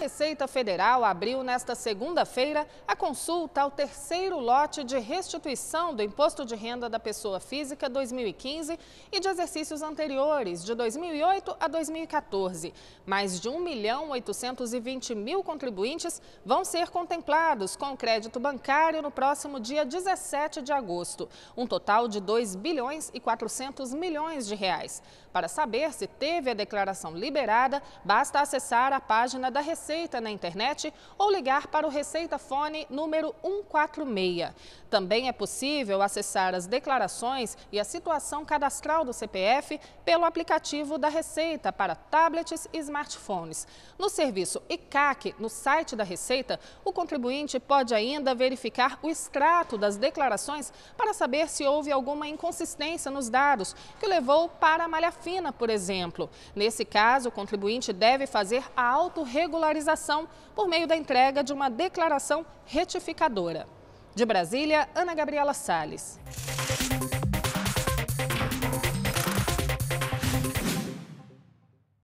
Receita Federal abriu nesta segunda-feira a consulta ao terceiro lote de restituição do Imposto de Renda da Pessoa Física 2015 e de exercícios anteriores, de 2008 a 2014. Mais de 1 milhão 820 mil contribuintes vão ser contemplados com crédito bancário no próximo dia 17 de agosto, um total de 2 bilhões e 400 milhões de reais. Para saber se teve a declaração liberada, basta acessar a página da Receita Receita na internet ou ligar para o Receita Fone número 146. Também é possível acessar as declarações e a situação cadastral do CPF pelo aplicativo da Receita para tablets e smartphones. No serviço ICAC, no site da Receita, o contribuinte pode ainda verificar o extrato das declarações para saber se houve alguma inconsistência nos dados que levou para a malha fina, por exemplo. Nesse caso, o contribuinte deve fazer a autorregularização por meio da entrega de uma declaração retificadora. De Brasília, Ana Gabriela Salles.